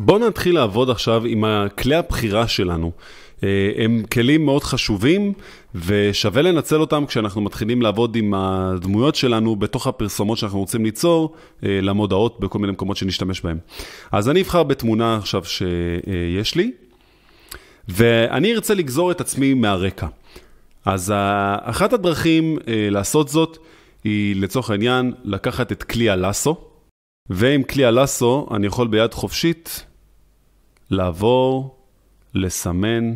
בואו נתחיל לעבוד עכשיו עם כלי הבחירה שלנו. אה, הם כלים מאוד חשובים, ושווה לנצל אותם כשאנחנו מתחילים לעבוד עם הדמויות שלנו בתוך הפרסומות שאנחנו רוצים ליצור, אה, למודעות בכל מיני מקומות שנשתמש בהם. אז אני אבחר בתמונה עכשיו שיש לי, ואני ארצה לגזור את עצמי מהרקע. אז אחת הדרכים אה, לעשות זאת היא לצורך העניין לקחת את כלי הלאסו, ועם כלי הלאסו אני יכול ביד חופשית לעבור, לסמן,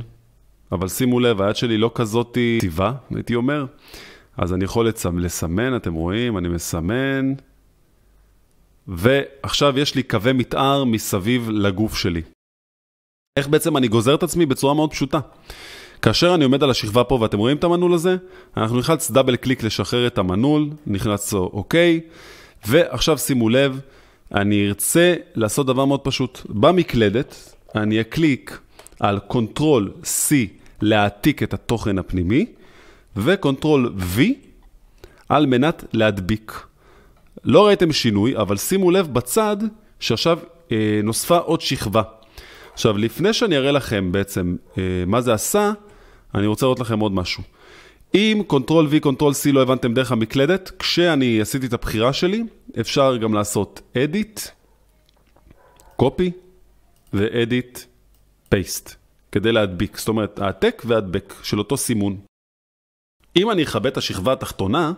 אבל שימו לב, היד שלי לא כזאת טבעה, הייתי אומר, אז אני יכול לסמן, אתם רואים, אני מסמן, ועכשיו יש לי קווי מתאר מסביב לגוף שלי. איך בעצם אני גוזר את עצמי? בצורה מאוד פשוטה. כאשר אני עומד על השכבה פה ואתם רואים את המנעול הזה, אנחנו נכנס דאבל קליק לשחרר את המנעול, נכנס לו אוקיי, ועכשיו שימו לב, אני ארצה לעשות דבר מאוד פשוט. במקלדת, אני אקליק על קונטרול C להעתיק את התוכן הפנימי, וקונטרול V על מנת להדביק. לא ראיתם שינוי, אבל שימו לב בצד שעכשיו אה, נוספה עוד שכבה. עכשיו, לפני שאני אראה לכם בעצם אה, מה זה עשה, אני רוצה לראות לכם עוד משהו. אם קונטרול V, קונטרול C לא הבנתם דרך המקלדת, כשאני עשיתי את הבחירה שלי, אפשר גם לעשות אדיט, קופי, ו-edit paste, כדי להדביק, זאת אומרת העתק והדבק של אותו סימון. אם אני אכבה את השכבה התחתונה,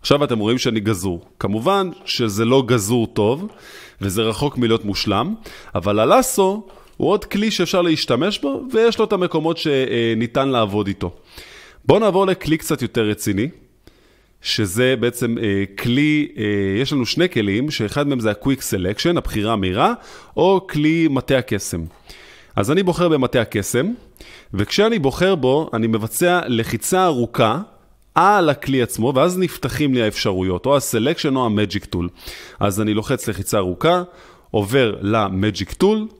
עכשיו אתם רואים שאני גזור. כמובן שזה לא גזור טוב, וזה רחוק מלהיות מושלם, אבל הלאסו הוא עוד כלי שאפשר להשתמש בו, ויש לו את המקומות שניתן אה, אה, לעבוד איתו. בואו נעבור לכלי קצת יותר רציני, שזה בעצם אה, כלי, אה, יש לנו שני כלים, שאחד מהם זה ה-Quick Selection, הבחירה המהירה, או כלי מטה הקסם. אז אני בוחר במטה הקסם, וכשאני בוחר בו, אני מבצע לחיצה ארוכה על הכלי עצמו, ואז נפתחים לי האפשרויות, או ה-Selection או ה-Magic Tool. אז אני לוחץ לחיצה ארוכה, עובר ל-Magic Tool,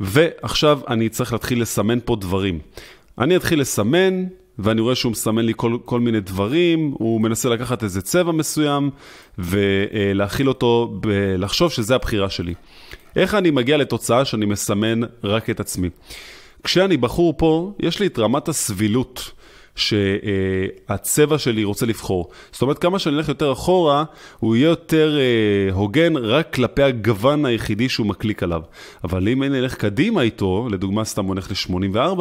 ועכשיו אני צריך להתחיל לסמן פה דברים. אני אתחיל לסמן ואני רואה שהוא מסמן לי כל, כל מיני דברים, הוא מנסה לקחת איזה צבע מסוים ולהכיל אותו, לחשוב שזה הבחירה שלי. איך אני מגיע לתוצאה שאני מסמן רק את עצמי? כשאני בחור פה, יש לי את רמת הסבילות. שהצבע שלי רוצה לבחור. זאת אומרת, כמה שאני אלך יותר אחורה, הוא יהיה יותר אה, הוגן רק כלפי הגוון היחידי שהוא מקליק עליו. אבל אם אני אלך קדימה איתו, לדוגמה סתם הוא הולך ל-84,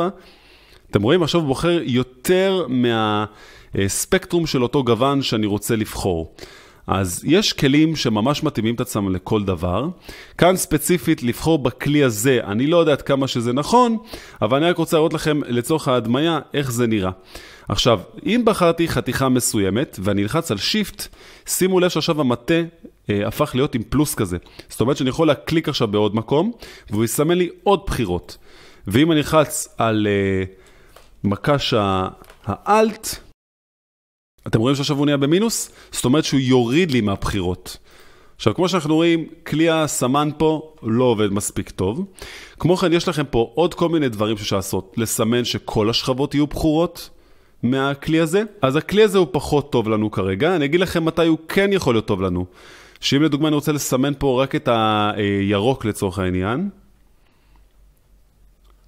אתם רואים, עכשיו הוא בוחר יותר מהספקטרום של אותו גוון שאני רוצה לבחור. אז יש כלים שממש מתאימים את עצמם לכל דבר. כאן ספציפית לבחור בכלי הזה, אני לא יודע עד כמה שזה נכון, אבל אני רק רוצה להראות לכם לצורך ההדמיה איך זה נראה. עכשיו, אם בחרתי חתיכה מסוימת ואני אלחץ על שיפט, שימו לב שעכשיו המטה אה, הפך להיות עם פלוס כזה. זאת אומרת שאני יכול להקליק עכשיו בעוד מקום, והוא יסמן לי עוד בחירות. ואם אני אלחץ על... אה, מקש האלט, אתם רואים שעכשיו הוא נהיה במינוס? זאת אומרת שהוא יוריד לי מהבחירות. עכשיו, כמו שאנחנו רואים, כלי הסמן פה לא עובד מספיק טוב. כמו כן, יש לכם פה עוד כל מיני דברים שיש לעשות. לסמן שכל השכבות יהיו בחורות מהכלי הזה. אז הכלי הזה הוא פחות טוב לנו כרגע. אני אגיד לכם מתי הוא כן יכול להיות טוב לנו. שאם לדוגמה אני רוצה לסמן פה רק את הירוק אה, לצורך העניין,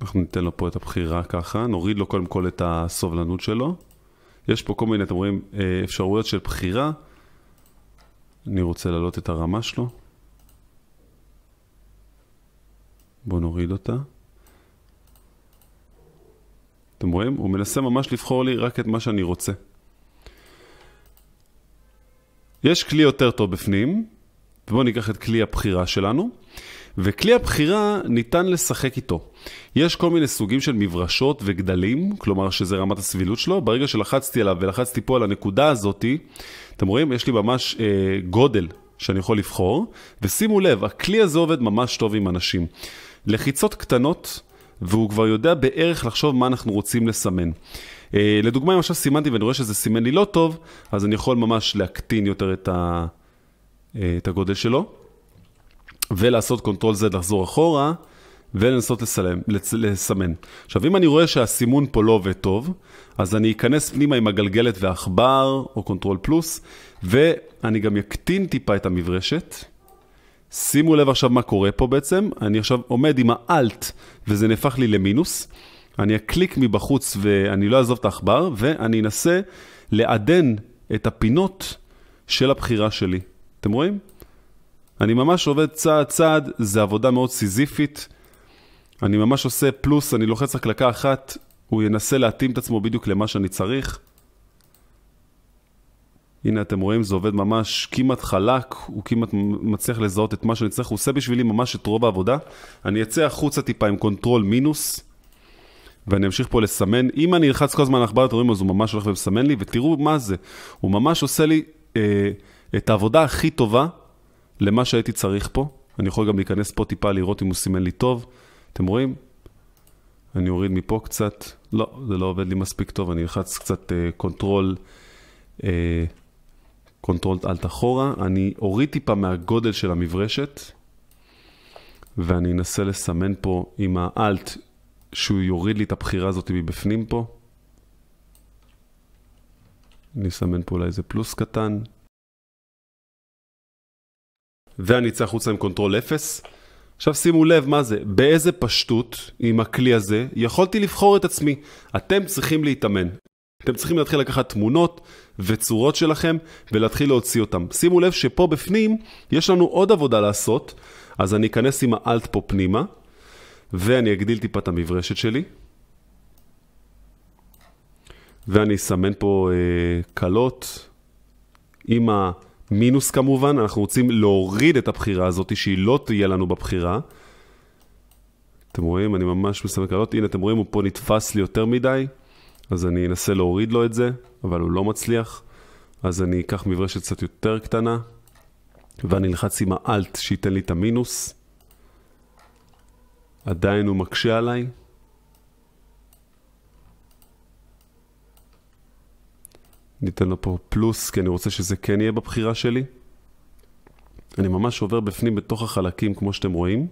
אנחנו ניתן לו פה את הבחירה ככה, נוריד לו קודם כל את הסובלנות שלו. יש פה כל מיני, אתם רואים, אה, אפשרויות של בחירה. אני רוצה להעלות את הרמה שלו. בואו נוריד אותה. אתם רואים? הוא מנסה ממש לבחור לי רק את מה שאני רוצה. יש כלי יותר טוב בפנים, ובואו ניקח את כלי הבחירה שלנו. וכלי הבחירה ניתן לשחק איתו. יש כל מיני סוגים של מברשות וגדלים, כלומר שזה רמת הסבילות שלו. ברגע שלחצתי עליו ולחצתי פה על הנקודה הזאתי, אתם רואים? יש לי ממש אה, גודל שאני יכול לבחור. ושימו לב, הכלי הזה עובד ממש טוב עם אנשים. לחיצות קטנות, והוא כבר יודע בערך לחשוב מה אנחנו רוצים לסמן. אה, לדוגמה, אם עכשיו סימנתי ואני רואה שזה סימן לי לא טוב, אז אני יכול ממש להקטין יותר את, ה, אה, את הגודל שלו. ולעשות קונטרול Z לחזור אחורה, ולנסות לסלם, לצ, לסמן. עכשיו, אם אני רואה שהסימון פה לא עובד טוב, אז אני אכנס פנימה עם הגלגלת והעכבר, או קונטרול פלוס, ואני גם אקטין טיפה את המברשת. שימו לב עכשיו מה קורה פה בעצם, אני עכשיו עומד עם האלט וזה נהפך לי למינוס. אני אקליק מבחוץ ואני לא אעזוב את העכבר, ואני אנסה לעדן את הפינות של הבחירה שלי. אתם רואים? אני ממש עובד צעד צעד, זה עבודה מאוד סיזיפית. אני ממש עושה פלוס, אני לוחץ הקלקה אחת, הוא ינסה להתאים את עצמו בדיוק למה שאני צריך. הנה אתם רואים, זה עובד ממש כמעט חלק, הוא כמעט מצליח לזהות את מה שאני צריך, הוא עושה בשבילי ממש את רוב העבודה. אני אצא החוצה טיפה עם קונטרול מינוס, ואני אמשיך פה לסמן. אם אני אלחץ כל הזמן על עכברת רואים, אז הוא ממש הולך ומסמן לי, ותראו מה זה. הוא ממש עושה לי אה, את העבודה הכי טובה, למה שהייתי צריך פה. אני יכול גם להיכנס פה טיפה לראות אם הוא סימן לי טוב. אתם רואים? אני אוריד מפה קצת. לא, זה לא עובד לי מספיק טוב, אני אלחץ קצת uh, קונטרול, אה, קונטרול אלט אחורה. אני אוריד טיפה מהגודל של המברשת, ואני אנסה לסמן פה עם האלט, שהוא יוריד לי את הבחירה הזאת מבפנים פה. אני אסמן פה אולי איזה פלוס קטן. ואני אצא החוצה עם קונטרול 0. עכשיו שימו לב מה זה, באיזה פשטות עם הכלי הזה יכולתי לבחור את עצמי. אתם צריכים להתאמן. אתם צריכים להתחיל לקחת תמונות וצורות שלכם ולהתחיל להוציא אותם. שימו לב שפה בפנים יש לנו עוד עבודה לעשות, אז אני אכנס עם האלט פה פנימה, ואני אגדיל טיפה את המברשת שלי, ואני אסמן פה אה, קלות עם ה... מינוס כמובן, אנחנו רוצים להוריד את הבחירה הזאת, שהיא לא תהיה לנו בבחירה. אתם רואים, אני ממש מסמק עלות, הנה אתם רואים, הוא פה נתפס לי יותר מדי, אז אני אנסה להוריד לו את זה, אבל הוא לא מצליח. אז אני אקח מברשת קצת יותר קטנה, ואני אלחץ עם האלט שייתן לי את המינוס. עדיין הוא מקשה עליי. ניתן לו פה פלוס, כי אני רוצה שזה כן יהיה בבחירה שלי. אני ממש עובר בפנים בתוך החלקים, כמו שאתם רואים.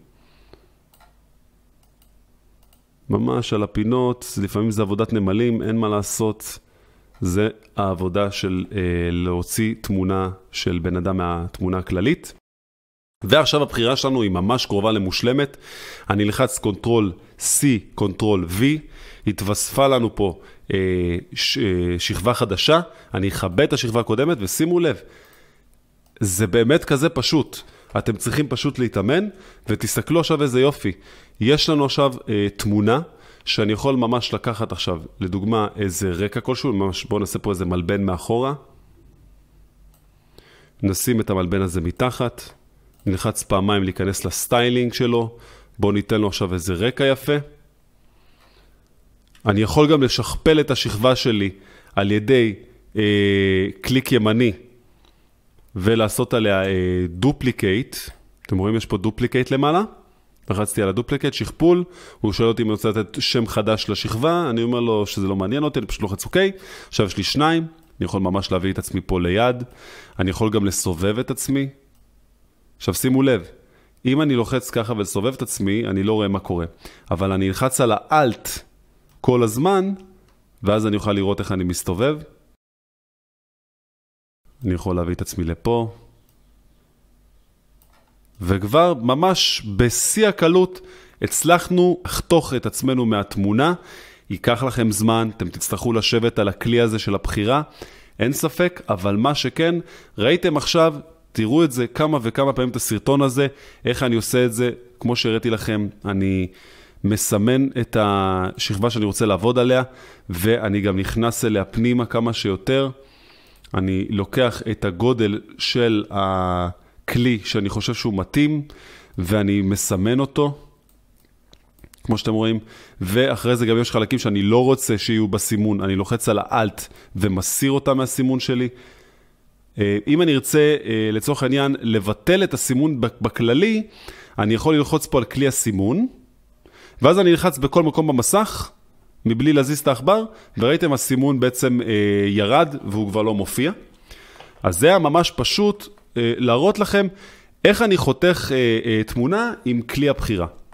ממש על הפינות, לפעמים זה עבודת נמלים, אין מה לעשות. זה העבודה של אה, להוציא תמונה של בן אדם מהתמונה הכללית. ועכשיו הבחירה שלנו היא ממש קרובה למושלמת. אני אלחץ קונטרול C, קונטרול V, התווספה לנו פה אה, ש, אה, שכבה חדשה, אני אכבה את השכבה הקודמת, ושימו לב, זה באמת כזה פשוט. אתם צריכים פשוט להתאמן, ותסתכלו עכשיו איזה יופי. יש לנו עכשיו אה, תמונה שאני יכול ממש לקחת עכשיו, לדוגמה, איזה רקע כלשהו, ממש בואו נעשה פה איזה מלבן מאחורה. נשים את המלבן הזה מתחת, נלחץ פעמיים להיכנס לסטיילינג שלו, בואו ניתן לו עכשיו איזה רקע יפה. אני יכול גם לשכפל את השכבה שלי על ידי אה, קליק ימני ולעשות עליה אה, דופליקייט. אתם רואים, יש פה דופליקייט למעלה? לחצתי על הדופליקט, שכפול, הוא שואל אותי אם אני רוצה לתת שם חדש לשכבה, אני אומר לו שזה לא מעניין אותי, אני פשוט לוחץ לא אוקיי, עכשיו יש לי שניים, אני יכול ממש להביא את עצמי פה ליד, אני יכול גם לסובב את עצמי. עכשיו שימו לב, אם אני לוחץ ככה ולסובב את עצמי, אני לא רואה מה קורה, אבל אני אלחץ על האלט כל הזמן, ואז אני אוכל לראות איך אני מסתובב. אני יכול להביא את עצמי לפה. וכבר ממש בשיא הקלות הצלחנו לחתוך את עצמנו מהתמונה. ייקח לכם זמן, אתם תצטרכו לשבת על הכלי הזה של הבחירה, אין ספק, אבל מה שכן, ראיתם עכשיו, תראו את זה כמה וכמה פעמים את הסרטון הזה, איך אני עושה את זה, כמו שהראיתי לכם, אני... מסמן את השכבה שאני רוצה לעבוד עליה, ואני גם נכנס אליה פנימה כמה שיותר. אני לוקח את הגודל של הכלי שאני חושב שהוא מתאים, ואני מסמן אותו, כמו שאתם רואים, ואחרי זה גם יש חלקים שאני לא רוצה שיהיו בסימון, אני לוחץ על האלט ומסיר אותם מהסימון שלי. אה, אם אני ארצה, אה, לצורך העניין, לבטל את הסימון בכללי, אני יכול ללחוץ פה על כלי הסימון, ואז אני נלחץ בכל מקום במסך, מבלי להזיז את העכבר, וראיתם הסימון בעצם אה, ירד והוא כבר לא מופיע. אז זה היה ממש פשוט אה, להראות לכם איך אני חותך אה, אה, תמונה עם כלי הבחירה.